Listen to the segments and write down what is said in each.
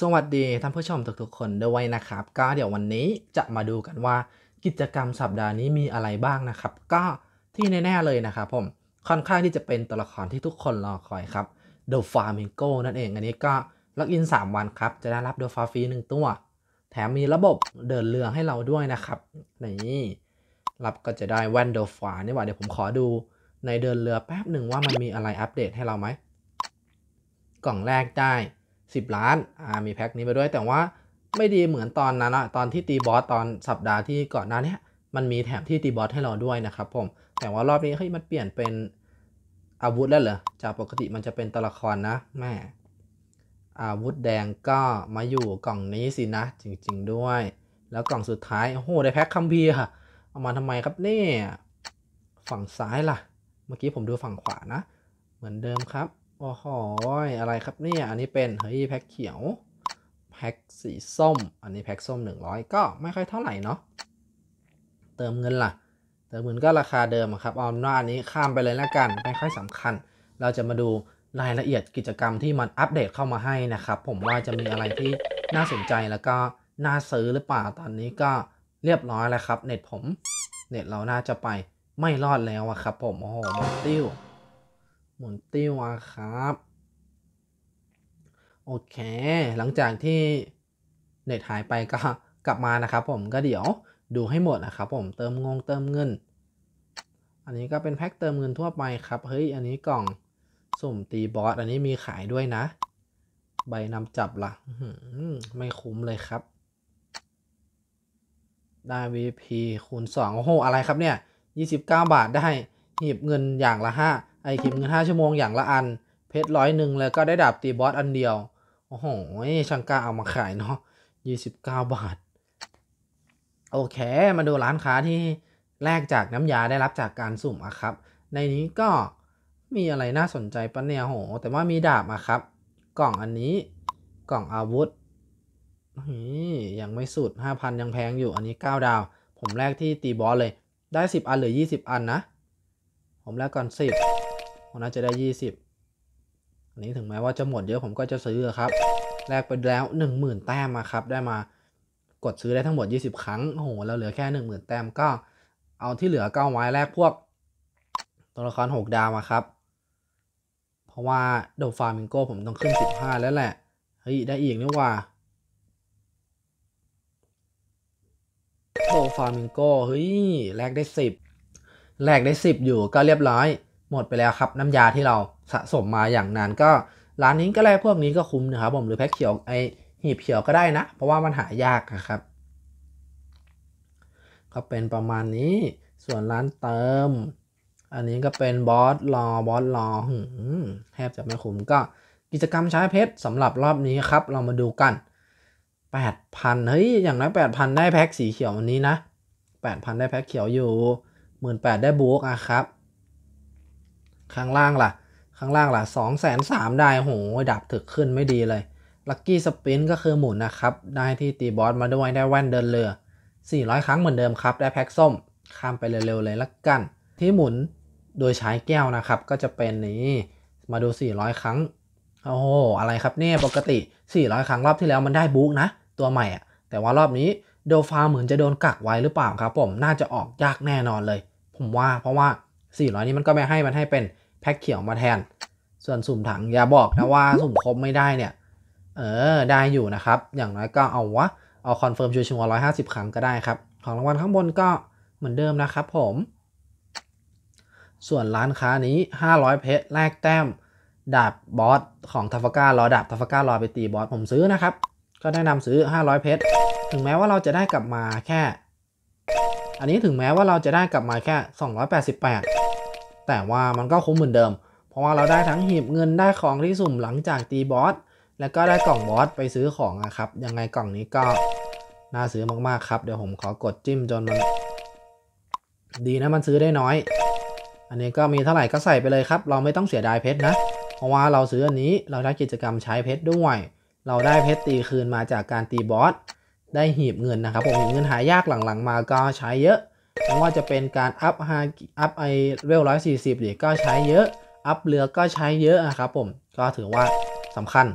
สวัสดีท่านผู้ชมทุกๆ คน ด้วยนะครับ ก็เดี๋ยววันนี้จะมาดูกันว่ากิจกรรมสัปดาห์นี้มีอะไรบ้างนะครับ ก็ที่แน่ๆเลยนะครับผมค่อนข้างที่จะเป็นตัวละครที่ทุกคนรอคอยครับ The Flamingo นั่นเองอันนี้ก็ล็อกอิน 3 วันครับ จะได้รับ The f a r ฟรี1ตัว แถมมีระบบเดินเรือให้เราด้วยนะครับ นี่ รับก็จะได้แว่น t ดฟา a นี่ว่าเดี๋ยวผมขอดูในเดินเรือแป๊บหนึ่งว่ามันมีอะไรอัปเดตให้เราไหมกล่องแรกได้10 ล้าน อ่า มีแพ็คนี้ไปด้วยแต่ว่าไม่ดีเหมือนตอนนั้นอะตอนที่ตีบอสตอนสัปดาห์ที่ก่อนหน้านี้มันมีแถมที่ตีบอสให้เราด้วยนะครับผม แต่ว่ารอบนี้เฮ้ยมันเปลี่ยนเป็นอาวุธแล้วเหรอจากปกติมันจะเป็นตัวละครนะแม่อาวุธแดงก็มาอยู่กล่องนี้สินะ จริง ๆ ด้วย แล้วกล่องสุดท้าย โอ้โห ได้แพ็คคัมพีค่ะเอามาทำไมครับนี่ฝั่งซ้ายล่ะ เมื่อกี้ผมดูฝั่งขวานะ เหมือนเดิมครับโอ้โห อะไรครับเนี่ยอันนี้เป็นเฮ้ยแพ็คเขียว แพ็คสีส้ม อันนี้แพ็คส้ม100 ก็ไม่ค่อยเท่าไหร่เนาะ เติมเงินล่ะ เติมเงินก็ราคาเดิมครับเอาหน้านนี้ข้ามไปเลยละกัน ไม่ค่อยสำคัญ เราจะมาดูรายละเอียดกิจกรรมที่มันอัปเดตเข้ามาให้นะครับ ผมว่าจะมีอะไรที่น่าสนใจแล้วก็น่าซื้อหรือเปล่าตอนนี้ก็เรียบร้อยแล้วครับ เน็ตผม เน็ตเราน่าจะไปไม่รอดแล้วอะครับ ผม โอ้โหมดติ้วหมุนติ้วาครับ โอเค หลังจากที่ เน็ตหายไปก็กลับมานะครับผมก็เดี๋ยวดูให้หมดนะครับผมเติมงงเติมเงิน อันนี้ก็เป็นแพ็คเติมเงินทั่วไปครับเฮ้ย อันนี้กล่อง สุ่มตีบอสอันนี้มีขายด้วยนะ ใบนำจับละ่ะไม่คุ้มเลยครับ ได้ VP คูณ2โอ้โห อะไรครับเนี่ย 29 บาทได้หีบเงินอย่างละ5ไอคขมเงินห้าชั่วโมงอย่างละอันเพชรร้อยหนึ่งแล้วก็ได้ดาบตีบอสอันเดียว โอ้โหช่างกล้าเอามาขายเนาะยี่สิบเก้าบาท โอเค มาดูร้านค้าที่แลกจากน้ำยาได้รับจากการสุ่มอะครับ ในนี้ก็มีอะไรน่าสนใจปะเนี่ยโห แต่ว่ามีดาบอะครับ กล่องอันนี้กล่องอาวุธยังไม่สุดห้าพันยังแพงอยู่อันนี้ 9 ดาว ผมแรกที่ตีบอสเลยได้ 10 อันหรือ20 อันนะผมแรกก่อน10ผมน่าจะได้ 20 อันนี้ถึงแม้ว่าจะหมดเยอะผมก็จะซื้อครับ แลกไปแล้ว 10,000แต้มมาครับ ได้มากดซื้อได้ทั้งหมด 20 ครั้ง โอ้โหเราเหลือแค่ 10,000แต้มก็เอาที่เหลือก็ไว้แลกพวกตัวละคร 6 ดาวมาครับ เพราะว่าโดฟาร์มิงโกผมต้องขึ้น 15 แล้วแหละ เฮ้ยได้อีกนี่ว่าโดฟาร์มิงโก เฮ้ยแลกได้ 10แลกได้ 10 อยู่ก็เรียบร้อยหมดไปแล้วครับน้ำยาที่เราสะสมมาอย่างนานก็ร้านนี้ก็แล้พวกนี้ก็คุ้มนะครับผมหรือแพ็คเขียวไอหีบเขียวก็ได้นะเพราะว่ามันหายากนะครับ ก็เป็นประมาณนี้ ส่วนร้านเติม อันนี้ก็เป็นบอสรอบอสรอแทบจะไม่คุ้มก็กิจกรรมใช้เพชรสำหรับรอบนี้ครับเรามาดูกัน 8,000 เฮ้ยอย่างน้อย8,000 ได้แพ็คสีเขียววันนี้นะ 8,000ได้แพ็คเขียวอยู่18,000ได้บุ๊กอะครับข้างล่างล่ะ ข้างล่างล่ะ2 3 0 0 0ได้โหดับถึกขึ้นไม่ดีเลยลัคกี้สปินก็คือหมุนนะครับ ได้ที่ตีบอสมาด้วย ได้แว่นเดินเรือ 400 ครั้งเหมือนเดิมครับ ได้แพ็กส้ม ข้ามไปเร็วๆเลยละกัน ที่หมุนโดยใช้แก้วนะครับ ก็จะเป็นนี้ มาดู 400 ครั้ง โอ้โหอะไรครับเนี่ย ปกติ 400 ครั้งรอบที่แล้วมันได้บุ๊กนะ ตัวใหม่อะแต่ว่ารอบนี้โดฟาเหมือนจะโดนกักไว้หรือเปล่าครับผม น่าจะออกยากแน่นอนเลย ผมว่าเพราะว่า 400 นี้มันก็ไม่ให้มันให้เป็นแพ็คเขียวมาแทน ส่วนสุ่มถังอย่าบอกนะว่าสุ่มครบไม่ได้เนี่ย เออ ได้อยู่นะครับ อย่างน้อยก็เอาวะ เอาคอนเฟิร์มชัวร์ชัวร้อยห้าสิบครั้งก็ได้ครับ ของรางวัลข้างบนก็เหมือนเดิมนะครับผม ส่วนร้านค้านี้ 500 เพชร แลกแต้มดาบบอสของทัฟก้ารอดาบทัฟก้ารอไปตีบอสผมซื้อนะครับ ก็แนะนำซื้อ 500 เพชร ถึงแม้ว่าเราจะได้กลับมาแค่ อันนี้ถึงแม้ว่าเราจะได้กลับมาแค่ 288แต่ว่ามันก็คุ้มเหมือนเดิม เพราะว่าเราได้ทั้งหีบเงินได้ของที่สุ่มหลังจากตีบอส แล้วก็ได้กล่องบอสไปซื้อของนะครับ ยังไงกล่องนี้ก็น่าซื้อมากๆครับ เดี๋ยวผมขอกดจิ้มจนมันดีนะมันซื้อได้น้อย อันนี้ก็มีเท่าไหร่ก็ใส่ไปเลยครับ เราไม่ต้องเสียดายเพชรนะ เพราะว่าเราซื้ออันนี้เราได้กิจกรรมใช้เพชรด้วยเราได้เพชรตีคืนมาจากการตีบอส ได้หีบเงินนะครับผมหีบเงินหายากหลังๆมา ก็ใช้เยอะไม่ว่าจะเป็นการอัพฮอัพไอเวลร้อยสี่สิบหรือก็ใช้เยอะอัพเรือก็ใช้เยอะนะครับ ผมก็ถือว่าสำคัญ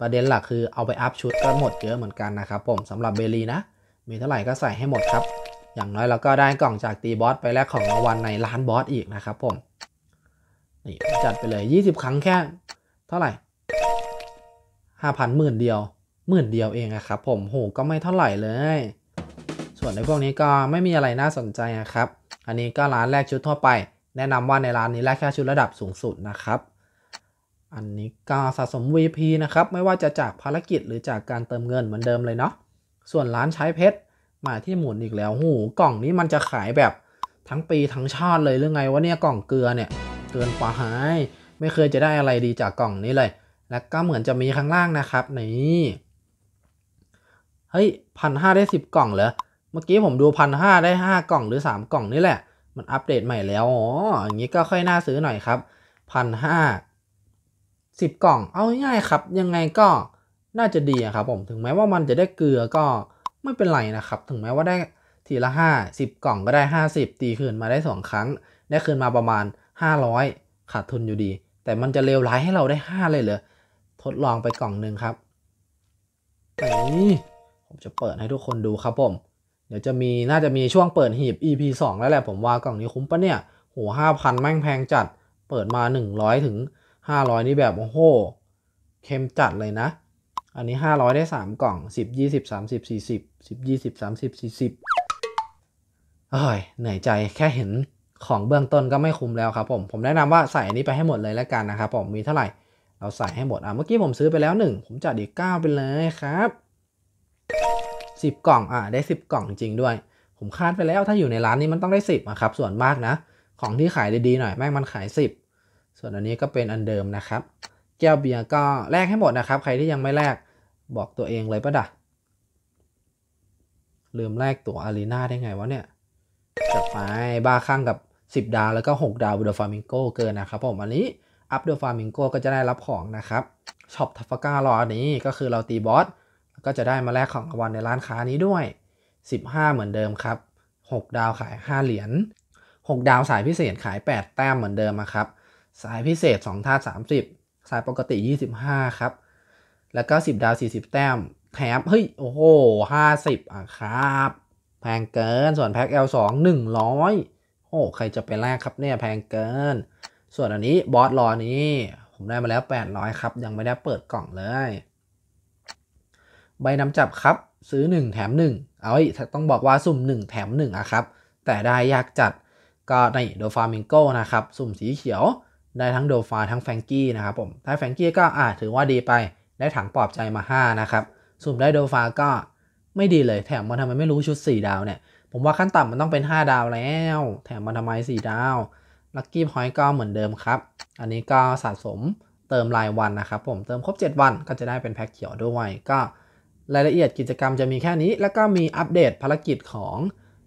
ประเด็นหลักคือเอาไปอัพชุดก็หมดเยอะเหมือนกันนะครับผมสำหรับเบลี นะมีเท่าไหร่ก็ใส่ให้หมดครับ อย่างน้อยเราก็ได้กล่องจากตีบอสไปแลกของรางวัลในร้านบอสอีกนะครับผม นี่จัดไปเลย 20 ครั้งแค่ เท่าไหร่ห้าพันหมื่นเดียวหมื่นเดียวเองนะครับผมโหก็ไม่เท่าไหร่เลยส่วนในพวกนี้ก็ไม่มีอะไรน่าสนใจนะครับ อันนี้ก็ร้านแรกชุดทั่วไป แนะนำว่าในร้านนี้แรกแค่ชุดระดับสูงสุดนะครับ อันนี้ก็สะสม VP นะครับ ไม่ว่าจะจากภารกิจหรือจากการเติมเงินเหมือนเดิมเลยเนาะ ส่วนร้านใช้เพชรมาที่หมุนอีกแล้วหูกล่องนี้มันจะขายแบบทั้งปีทั้งชาติเลยหรือไงวะเนี่ยกล่องเกลือเนี่ย เกินกว่าหาย ไม่เคยจะได้อะไรดีจากกล่องนี้เลย แล้วก็เหมือนจะมีข้างล่างนะครับนี่ เฮ้ยพันห้าได้สิบกล่องเหรอเมื่อกี้ผมดูพันห้าได้ 5 กล่องหรือ 3 กล่องนี่แหละมันอัปเดตใหม่แล้วอ๋ออย่างนี้ก็ค่อยน่าซื้อหน่อยครับพันห้าสิบกล่องเอาง่ายๆครับ ยังไงก็น่าจะดีครับผม ถึงแม้ว่ามันจะได้เกลือก็ไม่เป็นไรนะครับ ถึงแม้ว่าได้ทีละห้าสิบกล่องก็ได้ห้าสิบตีคืนมาได้สองครั้ง ได้คืนมาประมาณห้าร้อยขาดทุนอยู่ดี แต่มันจะเลวร้ายให้เราได้ห้าเลยเหรอทดลองไปกล่องหนึ่งครับนี่ผมจะเปิดให้ทุกคนดูครับผมดี๋ยวจะมีน่าจะมีช่วงเปิดหีบ EP 2แล้วแหละผมว่ากล่องนี้คุ้มปะเนี่ย โหห้าพันแม่งแพงจัด เปิดมา 100 ถึง 500 นี่แบบ โอ้โห เข้มจัดเลยนะ อันนี้ 500 ได้ 3 กล่อง 10 20 30 40 10 20 30 40เอ้ยเหนื่อยใจแค่เห็นของเบื้องต้นก็ไม่คุ้มแล้วครับผม ผมแนะนำว่าใส่อันนี้ไปให้หมดเลยแล้วกันนะครับ ผมมีเท่าไหร่เราใส่ให้หมดอ่ะเมื่อกี้ผมซื้อไปแล้ว 1 ผมจัดอีก9ไปเลยครับ10 กล่อง อ่าได้ 10 กล่องจริงด้วย ผมคาดไปแล้ว ถ้าอยู่ในร้านนี้มันต้องได้ 10อะครับ ส่วนมากนะ ของที่ขายดี ๆ หน่อย แม่งมันขาย 10 ส่วนอันนี้ก็เป็นอันเดิมนะครับ แก้วเบียร์ก็แลกให้หมดนะครับ ใครที่ยังไม่แลกบอกตัวเองเลยปะดะลืมแลกตั๋วอารีนาได้ไงวะเนี่ยจะไปบ้าข้างกับ 10 ดาวแล้วก็ 6 ดาวบูดฟาร์มิงโกเกินนะครับผม อันนี้อัพเดอะฟาร์มิงโกก็จะได้รับของนะครับ ช็อปทัฟก้ารอันนี้ก็คือเราตีบอสก็จะได้มาแลกของรางวัลในร้านค้านี้ด้วย 15 เหมือนเดิมครับ 6 ดาวขาย 5 เหรียญ 6 ดาวสายพิเศษขาย 8 แต้มเหมือนเดิมครับ สายพิเศษ 2ท่า30 สายปกติ 25 ครับ แล้วก็ 10 ดาว 40 แต้มแถมเฮ้ย โอ้โห 50 อ่ะครับ แพงเกินส่วนแพ็ค L2 100 โอ้ใครจะไปแลกครับเนี่ยแพงเกิน ส่วนอันนี้บอสรอนี้ผมได้มาแล้ว 800 ครับ ยังไม่ได้เปิดกล่องเลยใบนำจับครับซื้อ 1 แถม 1 เอาอีต้องบอกว่าสุ่ม 1 แถม1อะครับแต่ได้ยากจัดก็ในโดฟามิงโกนะครับสุ่มสีเขียวได้ทั้งโดฟาทั้งแฟงกี้นะครับผมถ้าแฟงกี้ก็อ่าถือว่าดีไป ได้ถังปลอบใจมา 5 นะครับสุ่มได้โดฟาก็ไม่ดีเลยแถมมันทำไมไม่รู้ชุด 4 ดาวเนี่ย ผมว่าขั้นต่ำมันต้องเป็น 5 ดาวแล้ว แถมมันทำไม 4 ดาว ลัคกี้พอยต์ก็เหมือนเดิมครับ อันนี้ก็สะสมเติมรายวันนะครับผมเติมครบ7วันก็จะได้เป็นแพ็คเขียวด้วยก็รายละเอียดกิจกรรมจะมีแค่นี้ แล้วก็มีอัปเดตภารกิจของ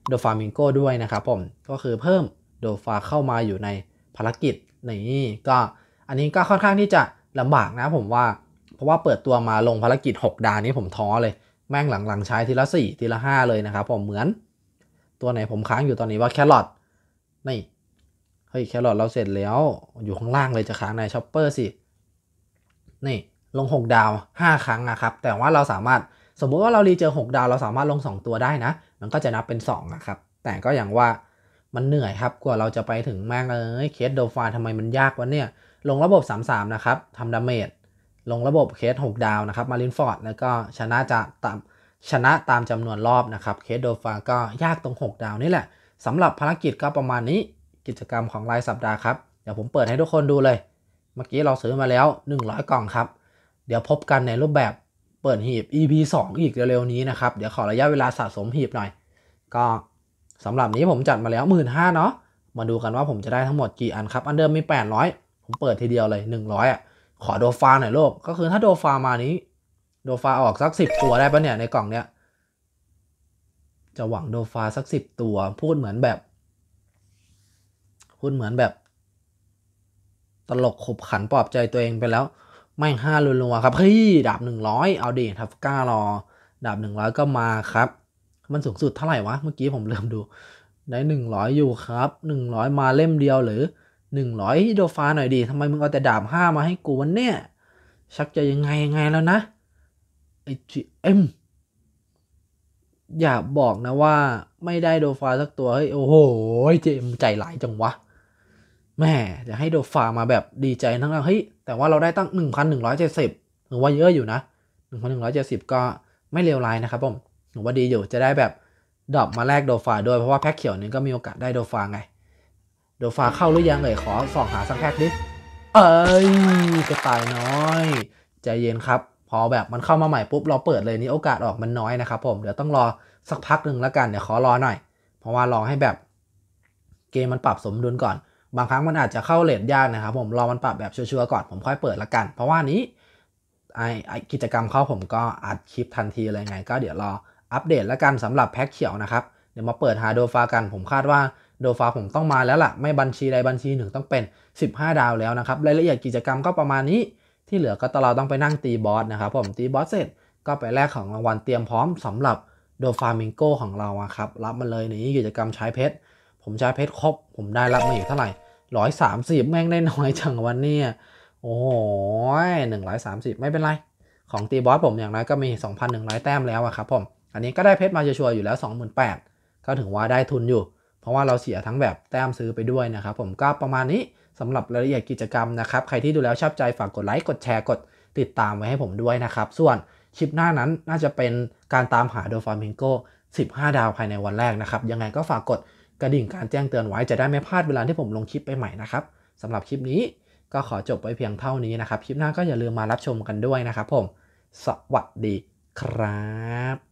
โดฟามิงโกด้วยนะครับผมก็คือเพิ่มโดฟาเข้ามาอยู่ในภารกิจนี่ ก็อันนี้ก็ค่อนข้างที่จะลำบากนะผมว่าเพราะว่าเปิดตัวมาลงภารกิจ 6 ดาวนี้ผมท้อเลย แม่งหลังๆใช้ทีละ 4 ทีละ 5 เลยนะครับผม เหมือนตัวไหนผมค้างอยู่ตอนนี้ว่าแครอทนี่เฮ้ยแครอทเราเสร็จแล้วอยู่ข้างล่างเลยจะค้างในช็อปเปอร์สินี่ลง 6 ดาว 5 ครั้งนะครับแต่ว่าเราสามารถสมมุติว่าเรารีเจอ 6 ดาวเราสามารถลง 2 ตัวได้นะ มันก็จะนับเป็น2นะครับ แต่ก็อย่างว่ามันเหนื่อยครับกว่าเราจะไปถึงมากเลยเคสโดฟาทำไมมันยากวะเนี่ย ลงระบบ 3-3 นะครับทำดาเมจลงระบบเคส6ดาวนะครับ มารินฟอร์ด แล้วก็ชนะจะตามชนะตามจำนวนรอบนะครับเคสโดฟาก็ยากตรง 6 ดาวนี่แหละสำหรับภารกิจก็ประมาณนี้กิจกรรมของรายสัปดาห์ครับเดี๋ยวผมเปิดให้ทุกคนดูเลย เมื่อกี้เราซื้อมาแล้ว 100 กล่องครับเดี๋ยวพบกันในรูปแบบปิดหีบ EP 2อีกเร็วๆ นี้นะครับ เดี๋ยวขอระยะเวลาสะสมหีบหน่อย ก็สำหรับนี้ผมจัดมาแล้ว 1 5ื่นเนาะ มาดูกันว่าผมจะได้ทั้งหมดกี่อันครับ อันเดิมมี800 ผมเปิดทีเดียวเลย 100 อ่ะ ขอโดฟาหน่อยโลก ก็คือถ้าโดฟามานี้ โดฟาออกสัก 10 ตัวได้ปะเนี่ยในกล่องเนี้ย จะหวังโดฟาสัก 10 ตัว พูดเหมือนแบบ พูดเหมือนแบบ ตลกขบขันปลอบใจตัวเองไปแล้วไม่ห้าลัวๆครับ เฮ้ย ดาบหนึ่งร้อยเอาเดททัฟก้ารอ ดาบหนึ่งร้อยก็มาครับ มันสูงสุดเท่าไหร่วะ เมื่อกี้ผมเริ่มดูได้หนึ่งร้อยอยู่ครับหนึ่งร้อยมาเล่มเดียวหรือหนึ่งร้อยโดฟ้าหน่อยดีทำไมมึงเอาแต่ดาบห้ามาให้กูวันเนี้ยชักจะยังไง ยังไงแล้วนะไอจีเอ็มอย่าบอกนะว่าไม่ได้โดฟ้าสักตัว เฮ้ย โอ้โหเจมใจหลายจังวะแม่จะให้โดฟ้ามาแบบดีใจทั้งเรนเฮ้ยแต่ว่าเราได้ตั้ง 1,170ถือว่าเยอะอยู่นะ 1,170 ก็ไม่เลวร้ายนะครับผมถือว่าดีอยู่ จะได้แบบดรอปมาแลกโดฟาด้วยเพราะว่าแพ็คเขียวนี้ก็มีโอกาสได้โดฟาไง โดฟาเข้าหรือยังเอ่ยขอส่องหาสักแพ็คดิเอ้ยกระต่ายน้อยใจเย็นครับ พอแบบมันเข้ามาใหม่ปุ๊บเราเปิดเลยนี่โอกาสออกมันน้อยนะครับผมเดี๋ยวต้องรอสักพักหนึ่งแล้วกันเดี๋ยวขอรอหน่อยเพราะว่ารอให้แบบเกมมันปรับสมดุลก่อนบางครั้งมันอาจจะเข้าเลนยากนะครับผมรอมันปรับแบบชัวร์ๆก่อนผมค่อยเปิดละกัน เพราะว่านี้ไอไอกิจกรรมเข้าผมก็อัดคลิปทันทีเลยไงก็เดี๋ยวรออัปเดตละกันสำหรับแพ็คเขียวนะครับเดี๋ยวมาเปิดหาโดฟากัน ผมคาดว่าโดฟาผมต้องมาแล้วละ่ะไม่บัญชีใดบัญชีหนึ่งต้องเป็น 15 ดาวแล้วนะครับรายละเอียดกิจกรรมก็ประมาณนี้ ที่เหลือก็ตเราต้องไปนั่งตีบอสนะครับผมตีบอสเสร็จก็ไปแลกของรางวัลเตรียมพร้อมสำหรับโดฟามิงโกของเราครับรับมันเลยนี่กิจกรรมใช้เพชรผมใช้เพชรครบผมได้รับมาอีกเท่าไหร่ร้อยสามสิบแม่งได้น้อยจังวันนี้ โอ้ยหนึ่งร้อยสามสิบไม่เป็นไร ของตีบอสผมอย่างน้อยก็มีสองพันหนึ่งร้อยแต้มแล้วอะครับผมอันนี้ก็ได้เพชรมาชัวร์อยู่แล้วสองหมื่นแปดก็ถึงว่าได้ทุนอยู่ เพราะว่าเราเสียทั้งแบบแต้มซื้อไปด้วยนะครับ ผมก็ประมาณนี้สำหรับรายละเอียดกิจกรรมนะครับ ใครที่ดูแล้วชอบใจฝากกดไลค์กดแชร์กด ติดตามไว้ให้ผมด้วยนะครับส่วนคลิปหน้านั้นน่าจะเป็นการตามหาโดฟามิงโก 15 ดาวภายในวันแรกนะครับยังไงก็ฝากกดกระดิ่งการแจ้งเตือนไว้จะได้ไม่พลาดเวลาที่ผมลงคลิปไปใหม่นะครับ สำหรับคลิปนี้ก็ขอจบไว้เพียงเท่านี้นะครับ คลิปหน้าก็อย่าลืมมารับชมกันด้วยนะครับผม สวัสดีครับ